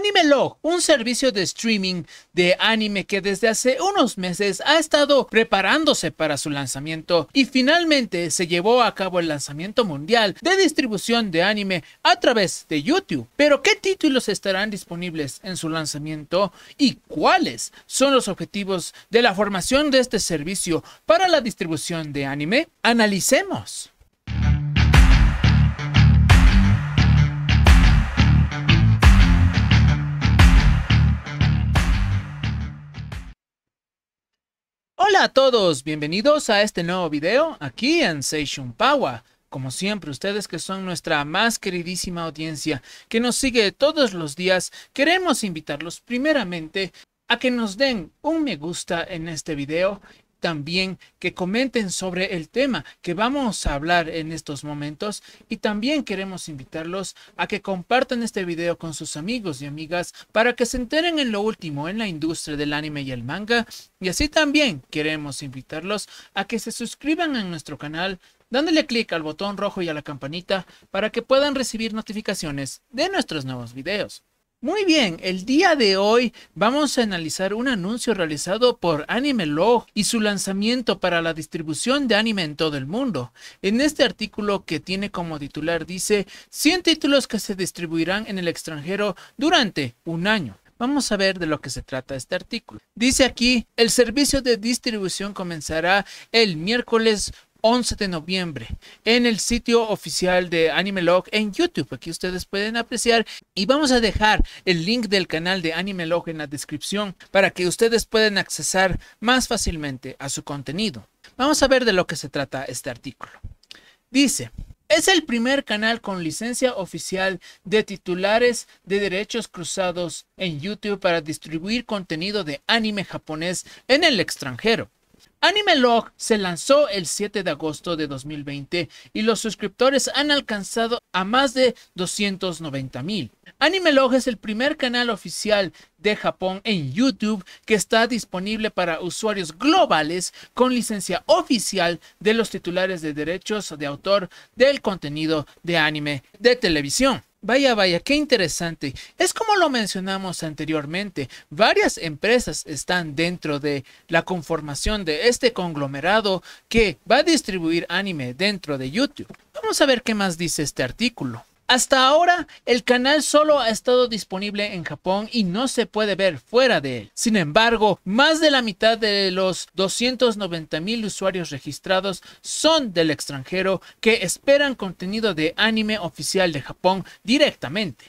Anime un servicio de streaming de anime que desde hace unos meses ha estado preparándose para su lanzamiento y finalmente se llevó a cabo el lanzamiento mundial de distribución de anime a través de YouTube. Pero ¿qué títulos estarán disponibles en su lanzamiento y cuáles son los objetivos de la formación de este servicio para la distribución de anime? Analicemos. Hola a todos, bienvenidos a este nuevo video aquí en Seishun Power. Como siempre, ustedes que son nuestra más queridísima audiencia que nos sigue todos los días, queremos invitarlos primeramente a que nos den un me gusta en este video también que comenten sobre el tema que vamos a hablar en estos momentos y también queremos invitarlos a que compartan este video con sus amigos y amigas para que se enteren en lo último en la industria del anime y el manga y así también queremos invitarlos a que se suscriban a nuestro canal dándole clic al botón rojo y a la campanita para que puedan recibir notificaciones de nuestros nuevos videos. Muy bien, el día de hoy vamos a analizar un anuncio realizado por Anime Log y su lanzamiento para la distribución de anime en todo el mundo. En este artículo que tiene como titular dice 100 títulos que se distribuirán en el extranjero durante un año. Vamos a ver de lo que se trata este artículo. Dice aquí, el servicio de distribución comenzará el miércoles 11 de noviembre en el sitio oficial de Anime Log en YouTube. Aquí ustedes pueden apreciar y vamos a dejar el link del canal de Anime Log en la descripción para que ustedes puedan acceder más fácilmente a su contenido. Vamos a ver de lo que se trata este artículo. Dice, es el primer canal con licencia oficial de titulares de derechos cruzados en YouTube para distribuir contenido de anime japonés en el extranjero. Anime Log se lanzó el 7 de agosto de 2020 y los suscriptores han alcanzado a más de 290 mil. Anime Log es el primer canal oficial de Japón en YouTube que está disponible para usuarios globales con licencia oficial de los titulares de derechos de autor del contenido de anime de televisión. Vaya, vaya, qué interesante. Es como lo mencionamos anteriormente, varias empresas están dentro de la conformación de este conglomerado que va a distribuir anime dentro de YouTube. Vamos a ver qué más dice este artículo. Hasta ahora, el canal solo ha estado disponible en Japón y no se puede ver fuera de él. Sin embargo, más de la mitad de los 290 mil usuarios registrados son del extranjero que esperan contenido de anime oficial de Japón directamente.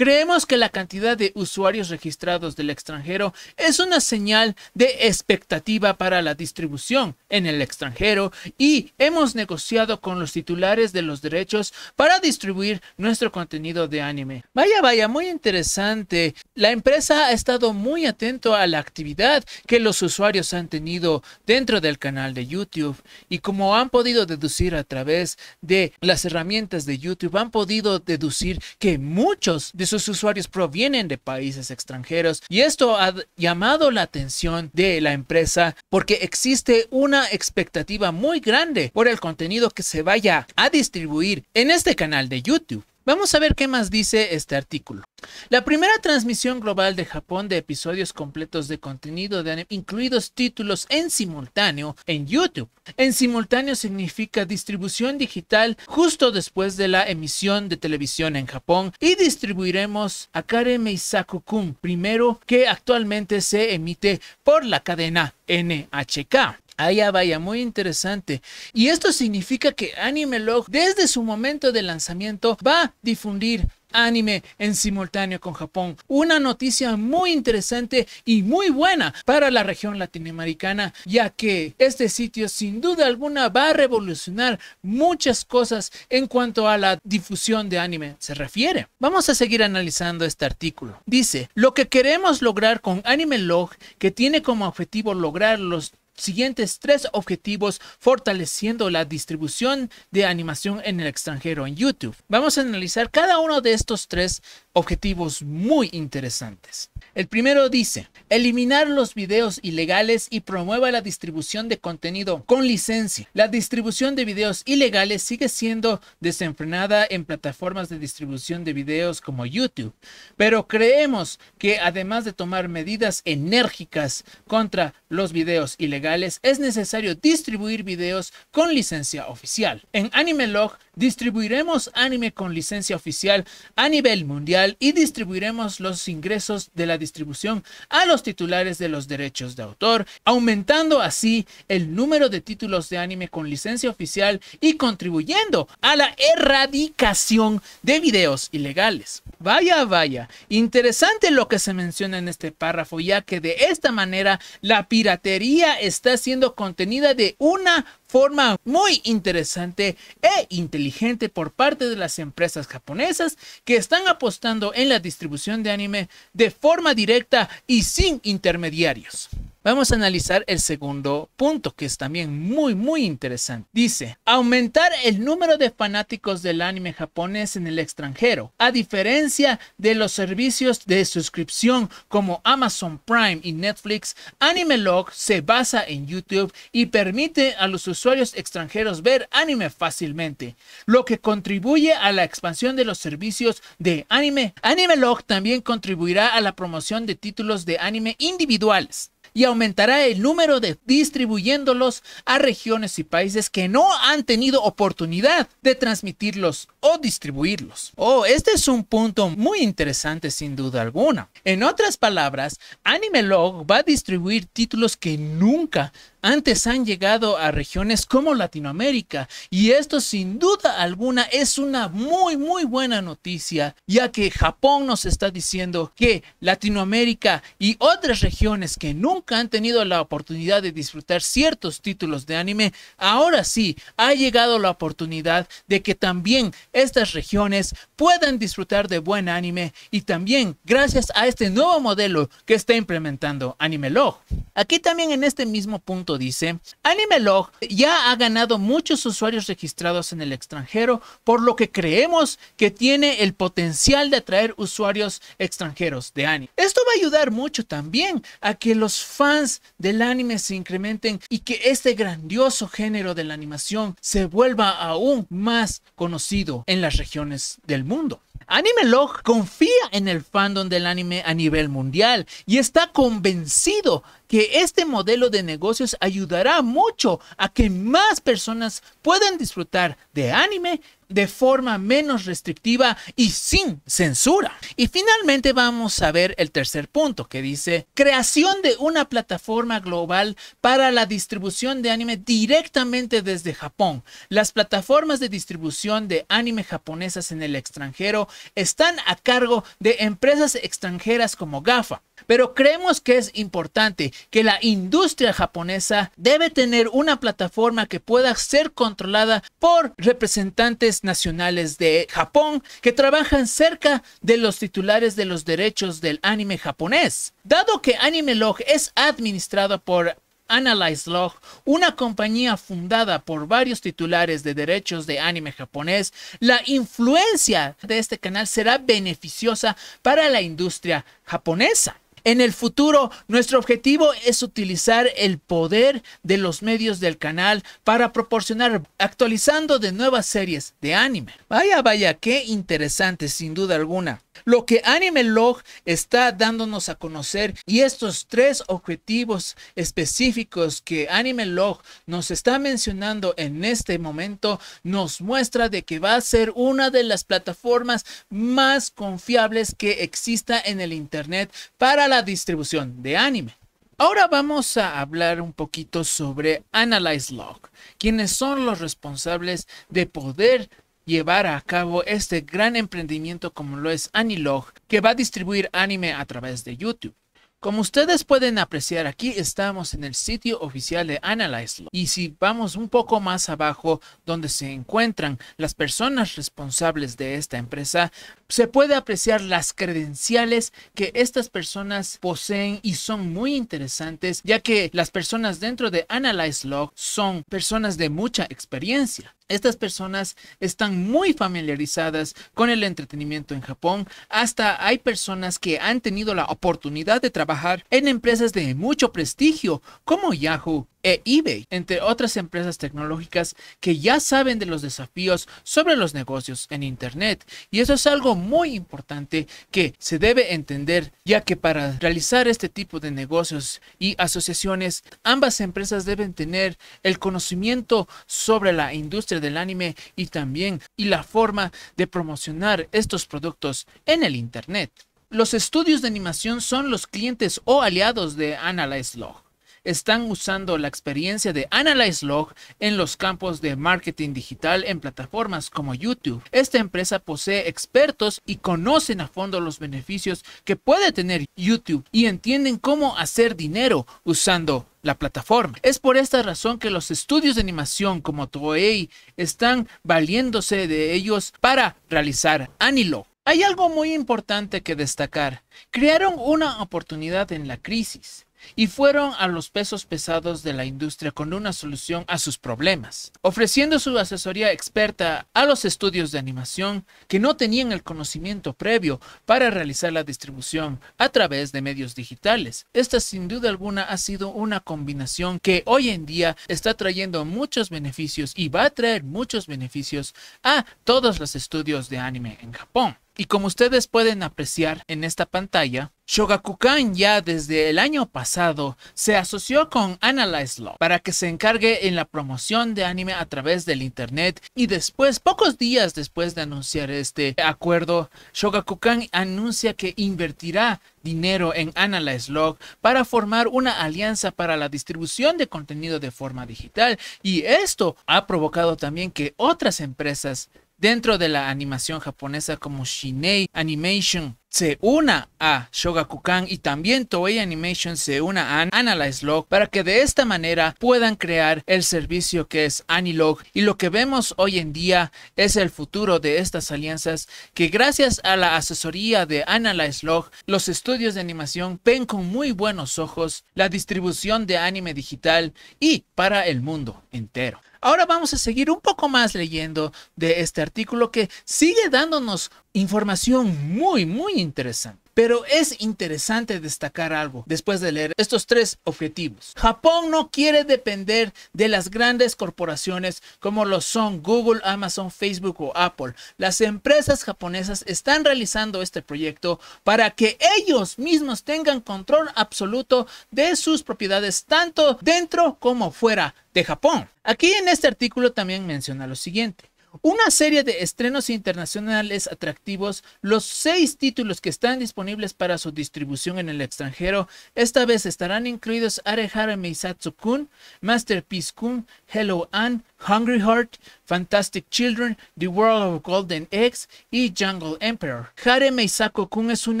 Creemos que la cantidad de usuarios registrados del extranjero es una señal de expectativa para la distribución en el extranjero y hemos negociado con los titulares de los derechos para distribuir nuestro contenido de anime. Vaya, vaya, muy interesante. La empresa ha estado muy atento a la actividad que los usuarios han tenido dentro del canal de YouTube y como han podido deducir a través de las herramientas de YouTube, han podido deducir que muchos de sus usuarios provienen de países extranjeros y esto ha llamado la atención de la empresa porque existe una expectativa muy grande por el contenido que se vaya a distribuir en este canal de YouTube. Vamos a ver qué más dice este artículo. La primera transmisión global de Japón de episodios completos de contenido de anime, incluidos títulos en simultáneo en YouTube. En simultáneo significa distribución digital justo después de la emisión de televisión en Japón y distribuiremos Akare Meisaku-kun primero que actualmente se emite por la cadena NHK. Allá ah, vaya, muy interesante. Y esto significa que Anime Log, desde su momento de lanzamiento, va a difundir anime en simultáneo con Japón. Una noticia muy interesante y muy buena para la región latinoamericana, ya que este sitio sin duda alguna va a revolucionar muchas cosas en cuanto a la difusión de anime se refiere. Vamos a seguir analizando este artículo. Dice, lo que queremos lograr con Anime Log, que tiene como objetivo lograr los siguientes tres objetivos fortaleciendo la distribución de animación en el extranjero en YouTube. Vamos a analizar cada uno de estos tres objetivos muy interesantes. El primero dice, eliminar los videos ilegales y promueva la distribución de contenido con licencia. La distribución de videos ilegales sigue siendo desenfrenada en plataformas de distribución de videos como YouTube, pero creemos que además de tomar medidas enérgicas contra los videos ilegales, es necesario distribuir videos con licencia oficial. En Log distribuiremos anime con licencia oficial a nivel mundial y distribuiremos los ingresos de la distribución a los titulares de los derechos de autor, aumentando así el número de títulos de anime con licencia oficial y contribuyendo a la erradicación de videos ilegales. Vaya, vaya, interesante lo que se menciona en este párrafo, ya que de esta manera la piratería es está siendo contenida de una forma muy interesante e inteligente por parte de las empresas japonesas que están apostando en la distribución de anime de forma directa y sin intermediarios. Vamos a analizar el segundo punto, que es también muy, muy interesante. Dice, aumentar el número de fanáticos del anime japonés en el extranjero, a diferencia de los servicios de suscripción como Amazon Prime y Netflix, AnimeLog se basa en YouTube y permite a los usuarios extranjeros ver anime fácilmente, lo que contribuye a la expansión de los servicios de anime. AnimeLog también contribuirá a la promoción de títulos de anime individuales y aumentará el número de distribuyéndolos a regiones y países que no han tenido oportunidad de transmitirlos o distribuirlos. Oh, este es un punto muy interesante sin duda alguna. En otras palabras, Anime va a distribuir títulos que nunca antes han llegado a regiones como Latinoamérica y esto sin duda alguna es una muy muy buena noticia ya que Japón nos está diciendo que Latinoamérica y otras regiones que nunca han tenido la oportunidad de disfrutar ciertos títulos de anime ahora sí ha llegado la oportunidad de que también estas regiones puedan disfrutar de buen anime y también gracias a este nuevo modelo que está implementando Animelog. Aquí también en este mismo punto dice, Animelog ya ha ganado muchos usuarios registrados en el extranjero, por lo que creemos que tiene el potencial de atraer usuarios extranjeros de anime. Esto va a ayudar mucho también a que los fans del anime se incrementen y que este grandioso género de la animación se vuelva aún más conocido en las regiones del mundo. Anime confía en el fandom del anime a nivel mundial y está convencido que este modelo de negocios ayudará mucho a que más personas puedan disfrutar de anime de forma menos restrictiva y sin censura. Y finalmente vamos a ver el tercer punto que dice creación de una plataforma global para la distribución de anime directamente desde Japón. Las plataformas de distribución de anime japonesas en el extranjero están a cargo de empresas extranjeras como GAFA. Pero creemos que es importante que la industria japonesa debe tener una plataforma que pueda ser controlada por representantes nacionales de Japón que trabajan cerca de los titulares de los derechos del anime japonés. Dado que Anime Log es administrado por Analyze Log, una compañía fundada por varios titulares de derechos de anime japonés, la influencia de este canal será beneficiosa para la industria japonesa. En el futuro, nuestro objetivo es utilizar el poder de los medios del canal para proporcionar actualizando de nuevas series de anime. Vaya, vaya, qué interesante, sin duda alguna lo que Anime Log está dándonos a conocer y estos tres objetivos específicos que Anime Log nos está mencionando en este momento nos muestra de que va a ser una de las plataformas más confiables que exista en el internet para la distribución de anime. Ahora vamos a hablar un poquito sobre Analyze Log, quienes son los responsables de poder llevar a cabo este gran emprendimiento como lo es Anilog, que va a distribuir anime a través de YouTube. Como ustedes pueden apreciar aquí estamos en el sitio oficial de AnalyzeLog y si vamos un poco más abajo donde se encuentran las personas responsables de esta empresa se puede apreciar las credenciales que estas personas poseen y son muy interesantes, ya que las personas dentro de Analyze Log son personas de mucha experiencia. Estas personas están muy familiarizadas con el entretenimiento en Japón. Hasta hay personas que han tenido la oportunidad de trabajar en empresas de mucho prestigio como Yahoo e eBay, entre otras empresas tecnológicas que ya saben de los desafíos sobre los negocios en Internet. Y eso es algo muy importante que se debe entender, ya que para realizar este tipo de negocios y asociaciones, ambas empresas deben tener el conocimiento sobre la industria del anime y también y la forma de promocionar estos productos en el Internet. Los estudios de animación son los clientes o aliados de Analyze Log están usando la experiencia de Analyze Log en los campos de marketing digital en plataformas como YouTube. Esta empresa posee expertos y conocen a fondo los beneficios que puede tener YouTube y entienden cómo hacer dinero usando la plataforma. Es por esta razón que los estudios de animación como Toei están valiéndose de ellos para realizar Anilog. Hay algo muy importante que destacar. Crearon una oportunidad en la crisis y fueron a los pesos pesados de la industria con una solución a sus problemas, ofreciendo su asesoría experta a los estudios de animación que no tenían el conocimiento previo para realizar la distribución a través de medios digitales. Esta sin duda alguna ha sido una combinación que hoy en día está trayendo muchos beneficios y va a traer muchos beneficios a todos los estudios de anime en Japón. Y como ustedes pueden apreciar en esta pantalla, Shogakukan ya desde el año pasado se asoció con Analyze Log para que se encargue en la promoción de anime a través del internet y después, pocos días después de anunciar este acuerdo, Shogakukan anuncia que invertirá dinero en Analyze Log para formar una alianza para la distribución de contenido de forma digital y esto ha provocado también que otras empresas dentro de la animación japonesa como Shinei Animation se una a Shogakukan y también Toei Animation se una a Analyze Log para que de esta manera puedan crear el servicio que es Anilog y lo que vemos hoy en día es el futuro de estas alianzas que gracias a la asesoría de Analyze Log los estudios de animación ven con muy buenos ojos la distribución de anime digital y para el mundo entero. Ahora vamos a seguir un poco más leyendo de este artículo que sigue dándonos Información muy, muy interesante. Pero es interesante destacar algo después de leer estos tres objetivos. Japón no quiere depender de las grandes corporaciones como lo son Google, Amazon, Facebook o Apple. Las empresas japonesas están realizando este proyecto para que ellos mismos tengan control absoluto de sus propiedades tanto dentro como fuera de Japón. Aquí en este artículo también menciona lo siguiente. Una serie de estrenos internacionales atractivos, los seis títulos que están disponibles para su distribución en el extranjero, esta vez estarán incluidos Arehara Meisatsu-kun, Masterpiece-kun, Hello Ann, Hungry Heart, Fantastic Children, The World of Golden Eggs y Jungle Emperor. Hare Meisako Kun es un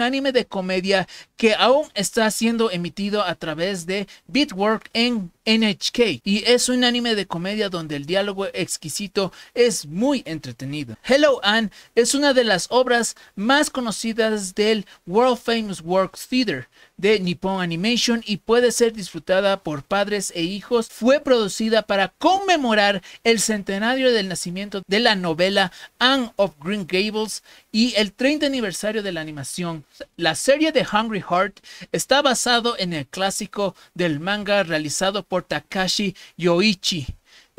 anime de comedia que aún está siendo emitido a través de Bitwork en NHK y es un anime de comedia donde el diálogo exquisito es muy entretenido. Hello Anne es una de las obras más conocidas del World Famous Works Theater de Nippon Animation y puede ser disfrutada por padres e hijos. Fue producida para conmemorar el centenario de el nacimiento de la novela Anne of Green Gables y el 30 aniversario de la animación. La serie de Hungry Heart está basado en el clásico del manga realizado por Takashi Yoichi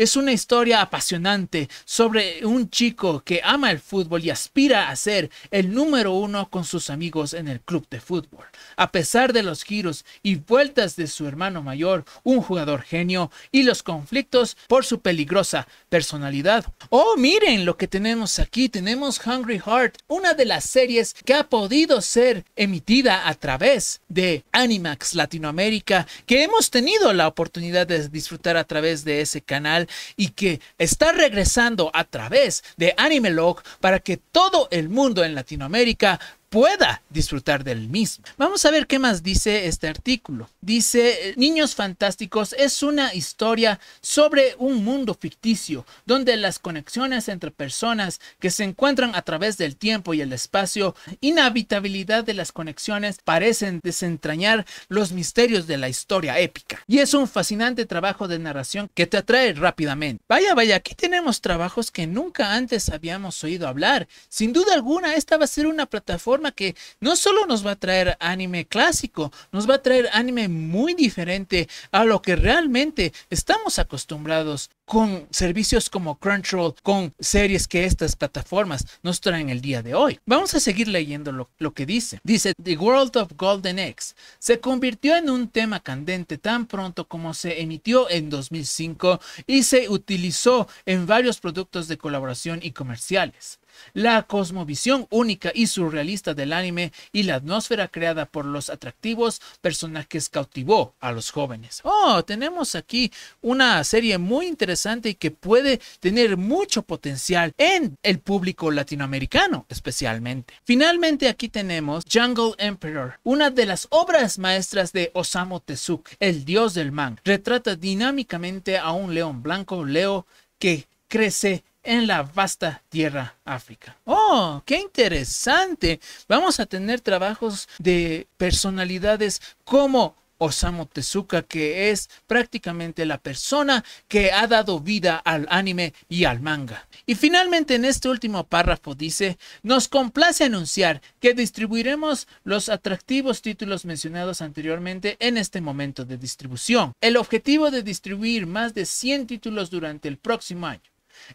es una historia apasionante sobre un chico que ama el fútbol y aspira a ser el número uno con sus amigos en el club de fútbol. A pesar de los giros y vueltas de su hermano mayor, un jugador genio, y los conflictos por su peligrosa personalidad. Oh, miren lo que tenemos aquí. Tenemos Hungry Heart, una de las series que ha podido ser emitida a través de Animax Latinoamérica, que hemos tenido la oportunidad de disfrutar a través de ese canal y que está regresando a través de Anime para que todo el mundo en Latinoamérica pueda disfrutar del mismo. Vamos a ver qué más dice este artículo. Dice, eh, Niños Fantásticos es una historia sobre un mundo ficticio, donde las conexiones entre personas que se encuentran a través del tiempo y el espacio, inhabitabilidad de las conexiones, parecen desentrañar los misterios de la historia épica. Y es un fascinante trabajo de narración que te atrae rápidamente. Vaya, vaya, aquí tenemos trabajos que nunca antes habíamos oído hablar. Sin duda alguna, esta va a ser una plataforma que no solo nos va a traer anime clásico, nos va a traer anime muy diferente a lo que realmente estamos acostumbrados con servicios como Crunchyroll, con series que estas plataformas nos traen el día de hoy. Vamos a seguir leyendo lo, lo, que dice. Dice, The World of Golden Eggs se convirtió en un tema candente tan pronto como se emitió en 2005 y se utilizó en varios productos de colaboración y comerciales. La cosmovisión única y surrealista del anime y la atmósfera creada por los atractivos personajes cautivó a los jóvenes. Oh, tenemos aquí una serie muy interesante y que puede tener mucho potencial en el público latinoamericano especialmente. Finalmente aquí tenemos Jungle Emperor, una de las obras maestras de Osamu Tezuka, el dios del man. Retrata dinámicamente a un león blanco, Leo, que crece en la vasta tierra África. ¡Oh, qué interesante! Vamos a tener trabajos de personalidades como Osamu Tezuka, que es prácticamente la persona que ha dado vida al anime y al manga. Y finalmente en este último párrafo dice, nos complace anunciar que distribuiremos los atractivos títulos mencionados anteriormente en este momento de distribución. El objetivo de distribuir más de 100 títulos durante el próximo año.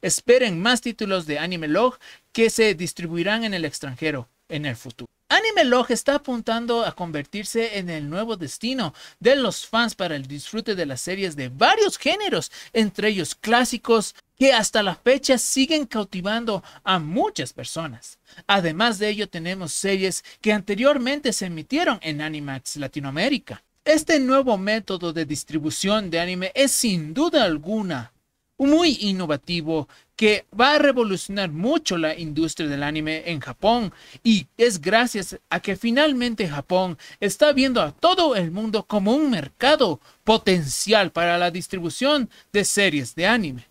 Esperen más títulos de Anime Log que se distribuirán en el extranjero en el futuro. Anime Log está apuntando a convertirse en el nuevo destino de los fans para el disfrute de las series de varios géneros, entre ellos clásicos que hasta la fecha siguen cautivando a muchas personas. Además de ello tenemos series que anteriormente se emitieron en Animax Latinoamérica. Este nuevo método de distribución de anime es sin duda alguna muy innovativo que va a revolucionar mucho la industria del anime en Japón y es gracias a que finalmente Japón está viendo a todo el mundo como un mercado potencial para la distribución de series de anime.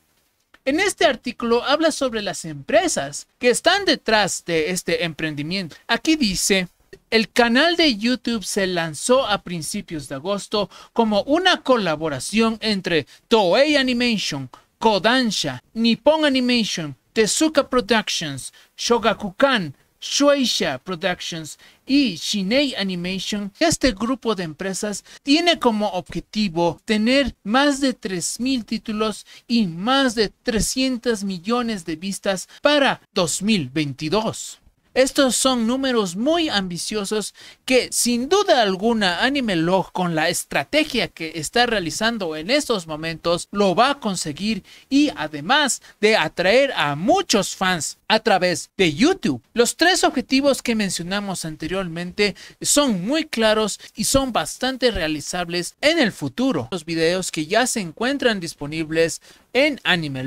En este artículo habla sobre las empresas que están detrás de este emprendimiento. Aquí dice, el canal de YouTube se lanzó a principios de agosto como una colaboración entre Toei Animation, Kodansha, Nippon Animation, Tezuka Productions, Shogakukan, Shueisha Productions y Shinei Animation, este grupo de empresas tiene como objetivo tener más de 3.000 títulos y más de 300 millones de vistas para 2022. Estos son números muy ambiciosos que sin duda alguna Anime Log con la estrategia que está realizando en estos momentos lo va a conseguir y además de atraer a muchos fans a través de YouTube. Los tres objetivos que mencionamos anteriormente son muy claros y son bastante realizables en el futuro. Los videos que ya se encuentran disponibles en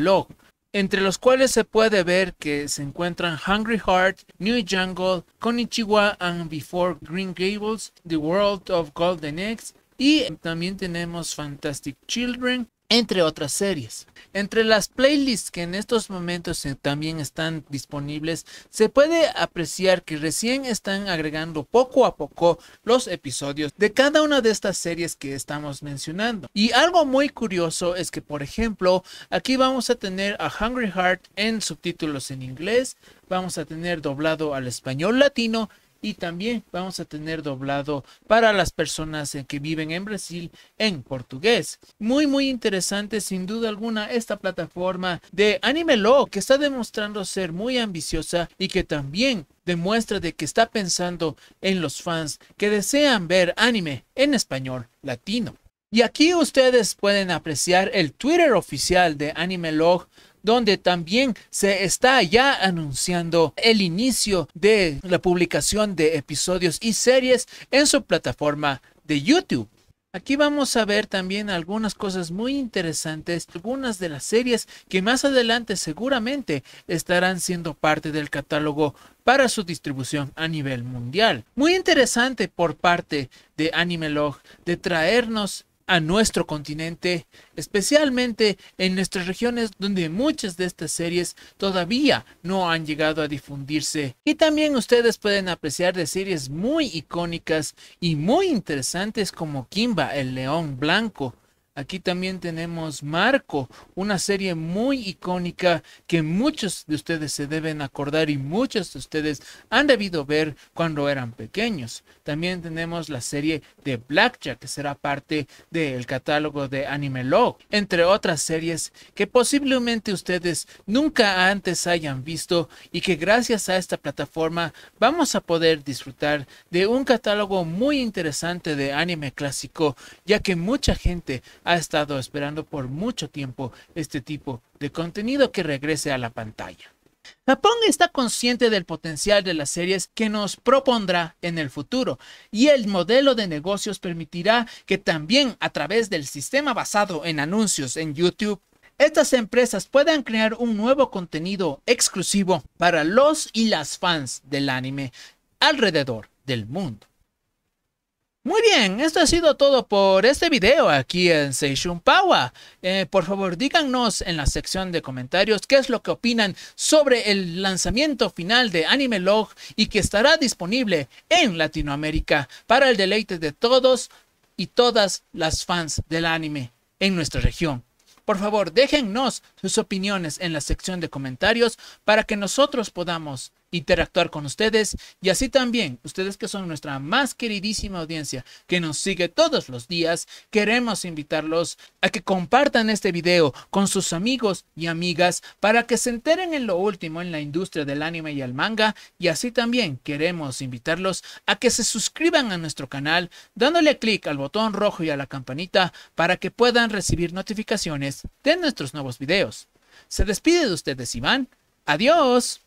Log entre los cuales se puede ver que se encuentran Hungry Heart, New Jungle, Konichiwa and Before Green Gables, The World of Golden Eggs, y también tenemos Fantastic Children, entre otras series. Entre las playlists que en estos momentos eh, también están disponibles, se puede apreciar que recién están agregando poco a poco los episodios de cada una de estas series que estamos mencionando. Y algo muy curioso es que, por ejemplo, aquí vamos a tener a Hungry Heart en subtítulos en inglés, vamos a tener doblado al español latino y también vamos a tener doblado para las personas que viven en Brasil en portugués. Muy muy interesante sin duda alguna esta plataforma de Animelo que está demostrando ser muy ambiciosa y que también demuestra de que está pensando en los fans que desean ver anime en español latino. Y aquí ustedes pueden apreciar el Twitter oficial de Anime donde también se está ya anunciando el inicio de la publicación de episodios y series en su plataforma de YouTube. Aquí vamos a ver también algunas cosas muy interesantes, algunas de las series que más adelante seguramente estarán siendo parte del catálogo para su distribución a nivel mundial. Muy interesante por parte de Animelog de traernos a nuestro continente, especialmente en nuestras regiones donde muchas de estas series todavía no han llegado a difundirse. Y también ustedes pueden apreciar de series muy icónicas y muy interesantes como Kimba el León Blanco, Aquí también tenemos Marco, una serie muy icónica que muchos de ustedes se deben acordar y muchos de ustedes han debido ver cuando eran pequeños. También tenemos la serie de Blackjack, que será parte del catálogo de Anime Log, entre otras series que posiblemente ustedes nunca antes hayan visto y que gracias a esta plataforma vamos a poder disfrutar de un catálogo muy interesante de anime clásico, ya que mucha gente ha estado esperando por mucho tiempo este tipo de contenido que regrese a la pantalla. Japón está consciente del potencial de las series que nos propondrá en el futuro y el modelo de negocios permitirá que también a través del sistema basado en anuncios en YouTube, estas empresas puedan crear un nuevo contenido exclusivo para los y las fans del anime alrededor del mundo. Muy bien, esto ha sido todo por este video aquí en Seishun Power. Eh, por favor, díganos en la sección de comentarios qué es lo que opinan sobre el lanzamiento final de Anime Log y que estará disponible en Latinoamérica para el deleite de todos y todas las fans del anime en nuestra región. Por favor, déjennos sus opiniones en la sección de comentarios para que nosotros podamos interactuar con ustedes y así también ustedes que son nuestra más queridísima audiencia que nos sigue todos los días, queremos invitarlos a que compartan este video con sus amigos y amigas para que se enteren en lo último en la industria del anime y el manga y así también queremos invitarlos a que se suscriban a nuestro canal dándole clic al botón rojo y a la campanita para que puedan recibir notificaciones de nuestros nuevos videos. Se despide de ustedes Iván. Adiós.